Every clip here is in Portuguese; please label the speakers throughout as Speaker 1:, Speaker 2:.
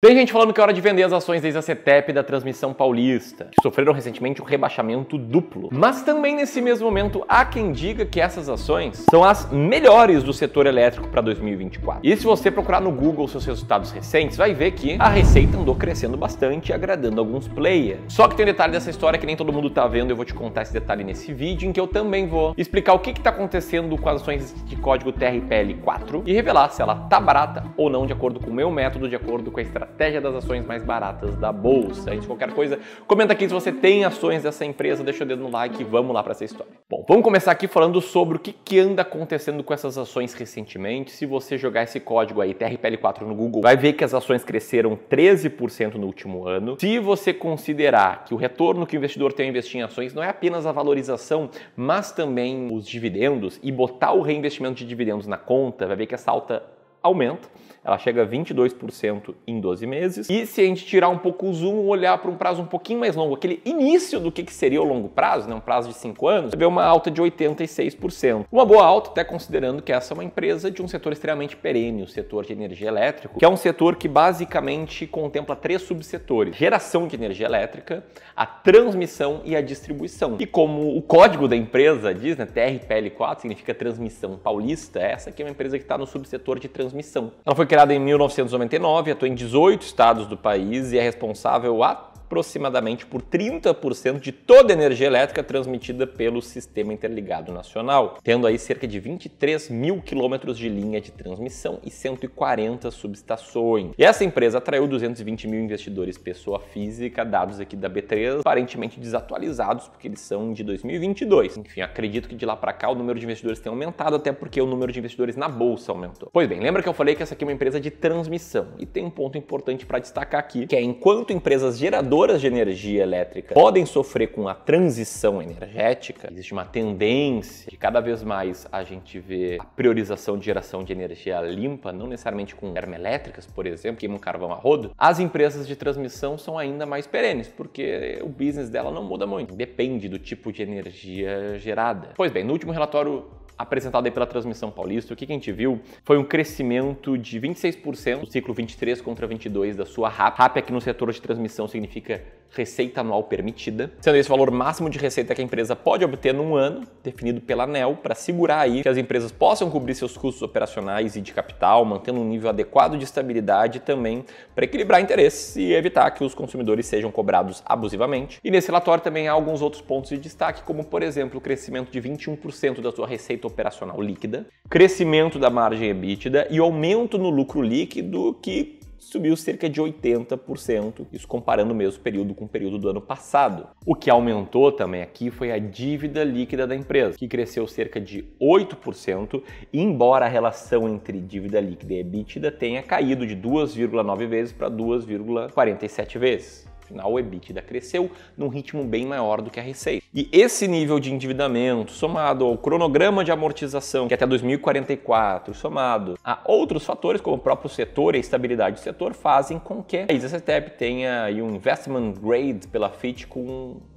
Speaker 1: Tem gente falando que é hora de vender as ações desde a CETEP da Transmissão Paulista, que sofreram recentemente um rebaixamento duplo. Mas também nesse mesmo momento há quem diga que essas ações são as melhores do setor elétrico para 2024. E se você procurar no Google seus resultados recentes, vai ver que a receita andou crescendo bastante, agradando alguns players. Só que tem um detalhe dessa história que nem todo mundo tá vendo, eu vou te contar esse detalhe nesse vídeo, em que eu também vou explicar o que está acontecendo com as ações de código TRPL4 e revelar se ela tá barata ou não de acordo com o meu método, de acordo com a estratégia estratégia das ações mais baratas da bolsa. Antes de qualquer coisa, comenta aqui se você tem ações dessa empresa, deixa o dedo no like e vamos lá para essa história. Bom, vamos começar aqui falando sobre o que, que anda acontecendo com essas ações recentemente. Se você jogar esse código aí, TRPL4 no Google, vai ver que as ações cresceram 13% no último ano. Se você considerar que o retorno que o investidor tem ao investir em ações não é apenas a valorização, mas também os dividendos e botar o reinvestimento de dividendos na conta, vai ver que essa alta aumenta. Ela chega a 22% em 12 meses. E se a gente tirar um pouco o zoom, olhar para um prazo um pouquinho mais longo, aquele início do que, que seria o longo prazo, né, um prazo de 5 anos, você vê uma alta de 86%. Uma boa alta, até considerando que essa é uma empresa de um setor extremamente perene, o setor de energia elétrica, que é um setor que basicamente contempla três subsetores: geração de energia elétrica, a transmissão e a distribuição. E como o código da empresa diz, né, TRPL4 significa transmissão paulista, essa aqui é uma empresa que está no subsetor de transmissão transmissão. Ela foi criada em 1999, atua em 18 estados do país e é responsável até aproximadamente por 30% de toda a energia elétrica transmitida pelo Sistema Interligado Nacional, tendo aí cerca de 23 mil quilômetros de linha de transmissão e 140 subestações. E essa empresa atraiu 220 mil investidores pessoa física, dados aqui da B3, aparentemente desatualizados, porque eles são de 2022. Enfim, acredito que de lá para cá o número de investidores tem aumentado, até porque o número de investidores na bolsa aumentou. Pois bem, lembra que eu falei que essa aqui é uma empresa de transmissão e tem um ponto importante para destacar aqui, que é enquanto empresas geradoras produtoras de energia elétrica podem sofrer com a transição energética, existe uma tendência que cada vez mais a gente vê a priorização de geração de energia limpa, não necessariamente com termoelétricas, por exemplo, queimam carvão a rodo, as empresas de transmissão são ainda mais perenes, porque o business dela não muda muito, depende do tipo de energia gerada. Pois bem, no último relatório apresentado aí pela Transmissão Paulista, o que a gente viu foi um crescimento de 26% no ciclo 23 contra 22 da sua RAP. RAP aqui no setor de transmissão significa receita anual permitida, sendo esse o valor máximo de receita que a empresa pode obter num ano, definido pela ANEL, para segurar aí que as empresas possam cobrir seus custos operacionais e de capital, mantendo um nível adequado de estabilidade também para equilibrar interesses e evitar que os consumidores sejam cobrados abusivamente. E nesse relatório também há alguns outros pontos de destaque, como por exemplo o crescimento de 21% da sua receita operacional líquida, crescimento da margem EBITDA e aumento no lucro líquido que subiu cerca de 80%, isso comparando o mesmo período com o período do ano passado. O que aumentou também aqui foi a dívida líquida da empresa, que cresceu cerca de 8%, embora a relação entre dívida líquida e EBITDA tenha caído de 2,9 vezes para 2,47 vezes. Afinal, o EBITDA cresceu num ritmo bem maior do que a receita. E esse nível de endividamento, somado ao cronograma de amortização, que é até 2044, somado a outros fatores, como o próprio setor e a estabilidade do setor, fazem com que a Isacetep tenha um investment grade pela Fitch com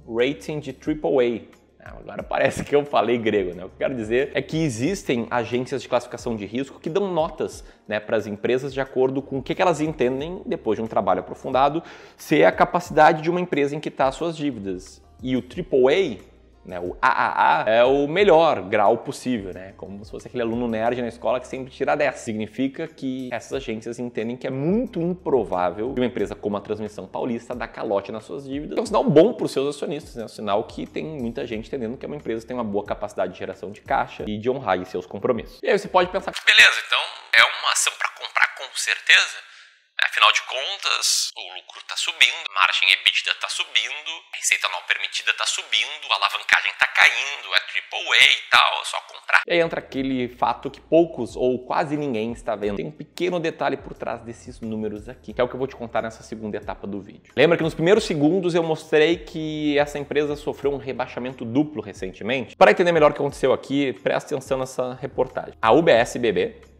Speaker 1: um rating de AAA Agora parece que eu falei grego, né? O que eu quero dizer é que existem agências de classificação de risco que dão notas né, para as empresas de acordo com o que, elas entendem, depois de um trabalho aprofundado, ser é a capacidade de uma empresa em que está suas dívidas. E o AAA né? O AAA é o melhor grau possível, né? Como se fosse aquele aluno nerd na escola que sempre tira 10. Significa que essas agências entendem que é muito improvável que uma empresa como a Transmissão Paulista dá calote nas suas dívidas. É um sinal bom para os seus acionistas, né? É um sinal que tem muita gente entendendo que é uma empresa que tem uma boa capacidade de geração de caixa e de honrar seus compromissos. E aí você pode pensar, beleza, então é uma ação para comprar com certeza? Afinal de contas, o lucro está subindo, a margem EBITDA está subindo, a receita não permitida está subindo, a alavancagem está caindo, é AAA e tal, é só comprar. E aí entra aquele fato que poucos ou quase ninguém está vendo. Tem um pequeno detalhe por trás desses números aqui, que é o que eu vou te contar nessa segunda etapa do vídeo. Lembra que nos primeiros segundos eu mostrei que essa empresa sofreu um rebaixamento duplo recentemente? Para entender melhor o que aconteceu aqui, presta atenção nessa reportagem. A UBS BB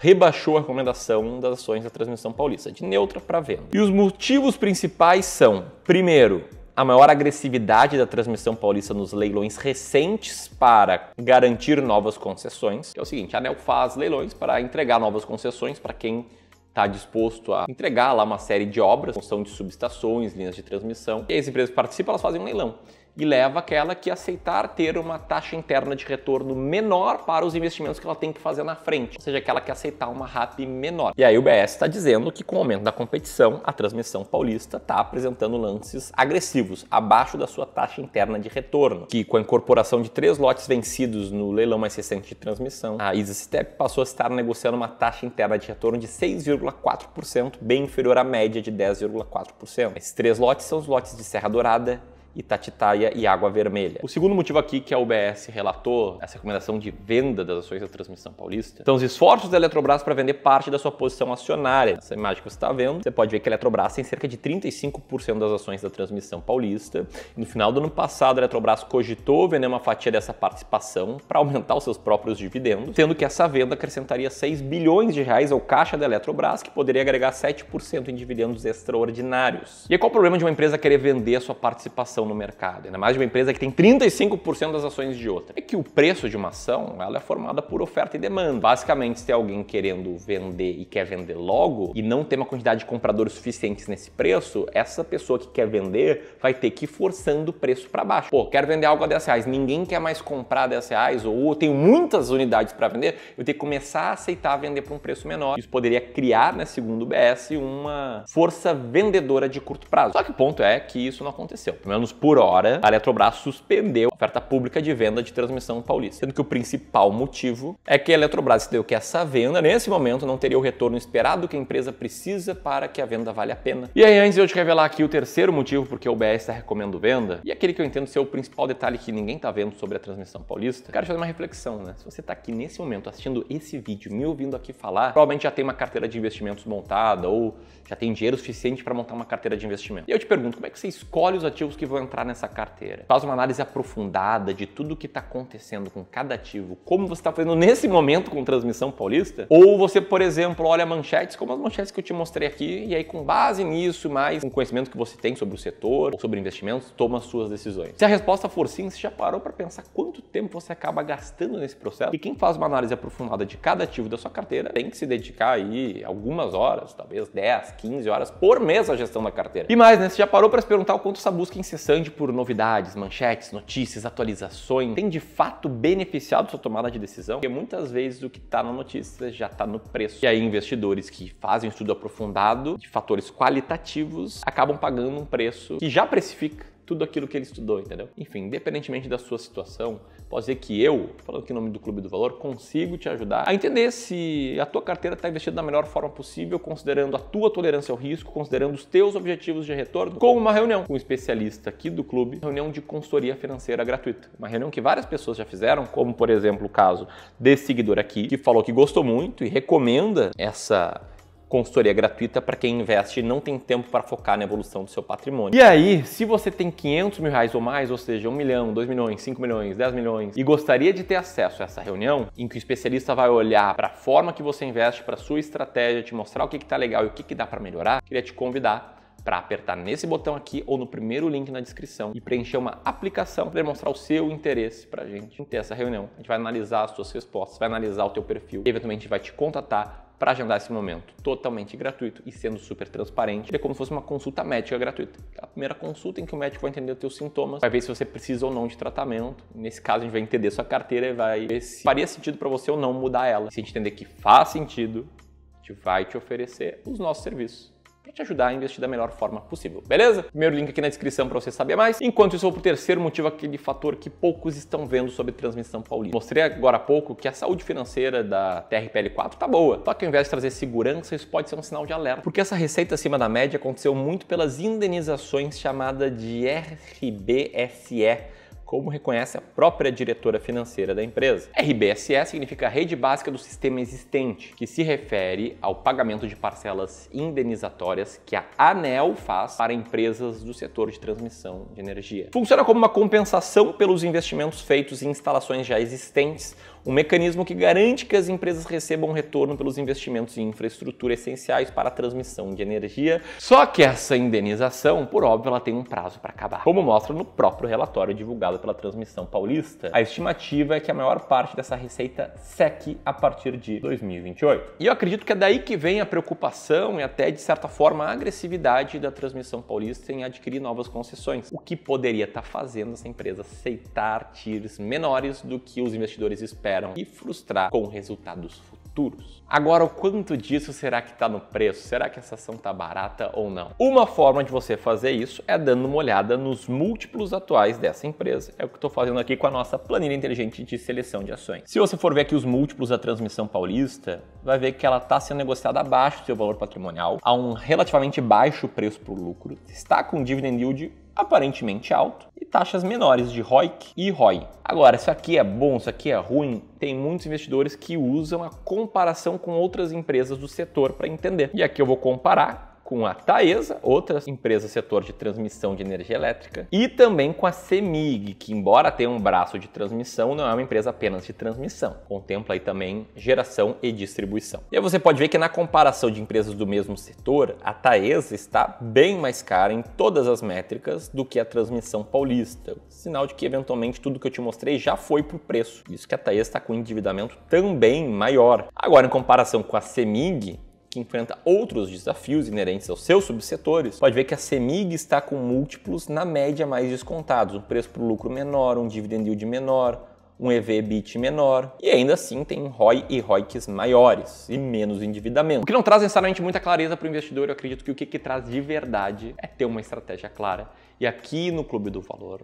Speaker 1: rebaixou a recomendação das ações da transmissão paulista, de neutra para venda. E os motivos principais são, primeiro, a maior agressividade da transmissão paulista nos leilões recentes para garantir novas concessões. Que é o seguinte, a ANEL faz leilões para entregar novas concessões para quem está disposto a entregar lá uma série de obras, função de subestações, linhas de transmissão. E as empresas participam, elas fazem um leilão e leva aquela que aceitar ter uma taxa interna de retorno menor para os investimentos que ela tem que fazer na frente, ou seja, aquela que aceitar uma RAP menor. E aí o BS está dizendo que com o aumento da competição, a transmissão paulista está apresentando lances agressivos, abaixo da sua taxa interna de retorno, que com a incorporação de três lotes vencidos no leilão mais recente de transmissão, a EasyStep passou a estar negociando uma taxa interna de retorno de 6,4%, bem inferior à média de 10,4%. Esses três lotes são os lotes de Serra Dourada, Itatitaia e Água Vermelha. O segundo motivo aqui que a UBS relatou, essa recomendação de venda das ações da Transmissão Paulista, são os esforços da Eletrobras para vender parte da sua posição acionária. Essa imagem que você está vendo, você pode ver que a Eletrobras tem cerca de 35% das ações da Transmissão Paulista. no final do ano passado, a Eletrobras cogitou vender uma fatia dessa participação para aumentar os seus próprios dividendos, sendo que essa venda acrescentaria 6 bilhões de reais ao caixa da Eletrobras, que poderia agregar 7% em dividendos extraordinários. E qual o problema de uma empresa querer vender a sua participação no mercado, ainda mais de uma empresa que tem 35% das ações de outra, é que o preço de uma ação ela é formada por oferta e demanda. Basicamente, se tem alguém querendo vender e quer vender logo e não tem uma quantidade de compradores suficientes nesse preço, essa pessoa que quer vender vai ter que ir forçando o preço para baixo. Pô, quero vender algo a 10 reais, ninguém quer mais comprar 10 reais ou tenho muitas unidades para vender, eu tenho que começar a aceitar vender por um preço menor. Isso poderia criar, né, segundo o BS, uma força vendedora de curto prazo. Só que o ponto é que isso não aconteceu. Pelo menos por hora, a Eletrobras suspendeu a oferta pública de venda de transmissão paulista, sendo que o principal motivo é que a Eletrobras deu que essa venda, nesse momento, não teria o retorno esperado que a empresa precisa para que a venda vale a pena. E aí, antes de eu te revelar aqui o terceiro motivo porque o BS está recomendando venda, e aquele que eu entendo ser o principal detalhe que ninguém está vendo sobre a transmissão paulista, quero fazer uma reflexão, né? Se você está aqui nesse momento assistindo esse vídeo, me ouvindo aqui falar, provavelmente já tem uma carteira de investimentos montada ou já tem dinheiro suficiente para montar uma carteira de investimento. E eu te pergunto, como é que você escolhe os ativos que vão entrar nessa carteira? Faz uma análise aprofundada de tudo o que está acontecendo com cada ativo, como você está fazendo nesse momento com transmissão paulista, ou você, por exemplo, olha manchetes como as manchetes que eu te mostrei aqui, e aí com base nisso, mais um conhecimento que você tem sobre o setor, ou sobre investimentos, toma as suas decisões. Se a resposta for sim, você já parou para pensar quanto tempo você acaba gastando nesse processo? E quem faz uma análise aprofundada de cada ativo da sua carteira tem que se dedicar aí algumas horas, talvez 10, 15 horas por mês à gestão da carteira. E mais, né? Você já parou para se perguntar o quanto essa busca incessante por novidades, manchetes, notícias, atualizações, tem de fato beneficiado sua tomada de decisão? Porque muitas vezes o que está na notícia já está no preço. E aí investidores que fazem um estudo aprofundado de fatores qualitativos acabam pagando um preço que já precifica tudo aquilo que ele estudou, entendeu? Enfim, independentemente da sua situação, posso dizer que eu, falando aqui em nome do Clube do Valor, consigo te ajudar a entender se a tua carteira está investida da melhor forma possível, considerando a tua tolerância ao risco, considerando os teus objetivos de retorno, com uma reunião com um especialista aqui do clube, reunião de consultoria financeira gratuita. Uma reunião que várias pessoas já fizeram, como por exemplo o caso desse seguidor aqui, que falou que gostou muito e recomenda essa Consultoria gratuita para quem investe e não tem tempo para focar na evolução do seu patrimônio. E aí, se você tem 500 mil reais ou mais, ou seja, 1 milhão, 2 milhões, 5 milhões, 10 milhões, e gostaria de ter acesso a essa reunião, em que o especialista vai olhar para a forma que você investe, para a sua estratégia, te mostrar o que está legal e o que, que dá para melhorar, queria te convidar para apertar nesse botão aqui ou no primeiro link na descrição e preencher uma aplicação para demonstrar o seu interesse para a gente em ter essa reunião. A gente vai analisar as suas respostas, vai analisar o teu perfil, e eventualmente vai te contatar para agendar esse momento totalmente gratuito e sendo super transparente. É como se fosse uma consulta médica gratuita. A primeira consulta em que o médico vai entender os seus sintomas, vai ver se você precisa ou não de tratamento. Nesse caso, a gente vai entender sua carteira e vai ver se faria sentido para você ou não mudar ela. Se a gente entender que faz sentido, a gente vai te oferecer os nossos serviços te ajudar a investir da melhor forma possível, beleza? Primeiro link aqui na descrição para você saber mais. Enquanto isso, eu vou pro terceiro motivo, aquele fator que poucos estão vendo sobre transmissão paulista. Mostrei agora há pouco que a saúde financeira da TRPL4 tá boa, só que ao invés de trazer segurança, isso pode ser um sinal de alerta, porque essa receita acima da média aconteceu muito pelas indenizações chamada de RBSE, como reconhece a própria diretora financeira da empresa. RBSE significa Rede Básica do Sistema Existente, que se refere ao pagamento de parcelas indenizatórias que a ANEL faz para empresas do setor de transmissão de energia. Funciona como uma compensação pelos investimentos feitos em instalações já existentes um mecanismo que garante que as empresas recebam retorno pelos investimentos em infraestrutura essenciais para a transmissão de energia. Só que essa indenização, por óbvio, ela tem um prazo para acabar, como mostra no próprio relatório divulgado pela Transmissão Paulista. A estimativa é que a maior parte dessa receita seque a partir de 2028. E eu acredito que é daí que vem a preocupação e até de certa forma a agressividade da Transmissão Paulista em adquirir novas concessões, o que poderia estar tá fazendo essa empresa aceitar tiers menores do que os investidores esperam esperam e frustrar com resultados futuros. Agora, o quanto disso será que está no preço? Será que essa ação está barata ou não? Uma forma de você fazer isso é dando uma olhada nos múltiplos atuais dessa empresa. É o que estou fazendo aqui com a nossa planilha inteligente de seleção de ações. Se você for ver aqui os múltiplos da transmissão paulista, vai ver que ela está sendo negociada abaixo do seu valor patrimonial, a um relativamente baixo preço para o lucro, está com dividend yield aparentemente alto e taxas menores de ROIC e ROI. Agora, isso aqui é bom, isso aqui é ruim, tem muitos investidores que usam a comparação com outras empresas do setor para entender. E aqui eu vou comparar com a Taesa, outra empresa setor de transmissão de energia elétrica, e também com a CEMIG, que embora tenha um braço de transmissão, não é uma empresa apenas de transmissão. Contempla aí também geração e distribuição. E aí você pode ver que na comparação de empresas do mesmo setor, a Taesa está bem mais cara em todas as métricas do que a transmissão paulista. Sinal de que eventualmente tudo que eu te mostrei já foi o preço. Isso que a Taesa está com um endividamento também maior. Agora, em comparação com a CEMIG, enfrenta outros desafios inerentes aos seus subsetores, pode ver que a CEMIG está com múltiplos na média mais descontados, um preço por lucro menor, um dividend yield menor, um ev bit menor e ainda assim tem ROI e ROICs maiores e menos endividamento. O que não traz necessariamente muita clareza para o investidor, eu acredito que o que, que traz de verdade é ter uma estratégia clara. E aqui no Clube do Valor,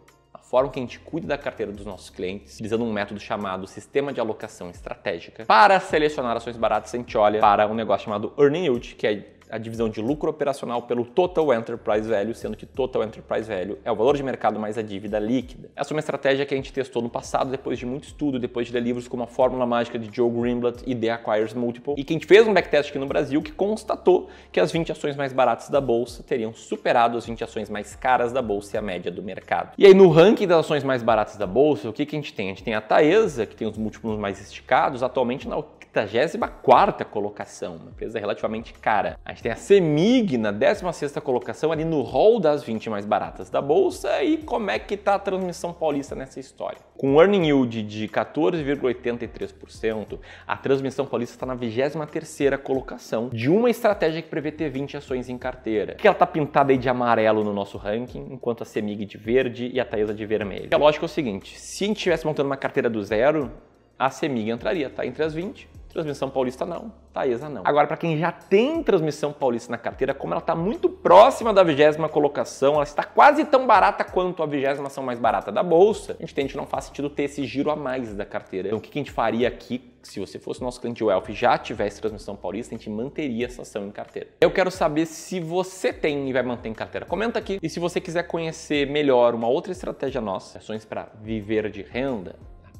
Speaker 1: forma que a gente cuida da carteira dos nossos clientes, utilizando um método chamado Sistema de Alocação Estratégica, para selecionar ações baratas, a gente olha para um negócio chamado Earning Yield, que é a divisão de lucro operacional pelo Total Enterprise Value, sendo que Total Enterprise Value é o valor de mercado mais a dívida líquida. Essa é uma estratégia que a gente testou no passado, depois de muito estudo, depois de ler livros como A Fórmula Mágica de Joe Greenblatt e The Acquires Multiple, e que a gente fez um backtest aqui no Brasil que constatou que as 20 ações mais baratas da bolsa teriam superado as 20 ações mais caras da bolsa e a média do mercado. E aí, no ranking das ações mais baratas da bolsa, o que, que a gente tem? A gente tem a Taesa, que tem os múltiplos mais esticados, atualmente na 34ª colocação, uma empresa relativamente cara. A gente tem a Semig na 16ª colocação ali no hall das 20 mais baratas da bolsa e como é que está a transmissão paulista nessa história? Com um earning yield de 14,83%, a transmissão paulista está na 23ª colocação de uma estratégia que prevê ter 20 ações em carteira. Que ela tá pintada aí de amarelo no nosso ranking, enquanto a Semig de verde e a Taesa de vermelho. A lógica é o seguinte, se a gente estivesse montando uma carteira do zero, a Semig entraria, tá entre as 20, Transmissão paulista não, Taesa não. Agora, para quem já tem transmissão paulista na carteira, como ela está muito próxima da vigésima colocação, ela está quase tão barata quanto a vigésima ação mais barata da bolsa, a gente tem que não faz sentido ter esse giro a mais da carteira. Então, o que a gente faria aqui se você fosse nosso cliente Wealth e já tivesse transmissão paulista, a gente manteria essa ação em carteira. Eu quero saber se você tem e vai manter em carteira. Comenta aqui. E se você quiser conhecer melhor uma outra estratégia nossa, ações para viver de renda,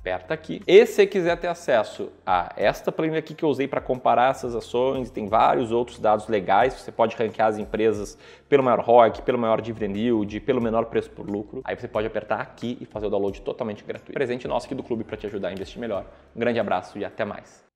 Speaker 1: aperta aqui. E se quiser ter acesso a esta planilha aqui que eu usei para comparar essas ações, tem vários outros dados legais, você pode ranquear as empresas pelo maior ROIC, pelo maior dividend yield, pelo menor preço por lucro. Aí você pode apertar aqui e fazer o download totalmente gratuito. Presente nosso aqui do clube para te ajudar a investir melhor. Um grande abraço e até mais.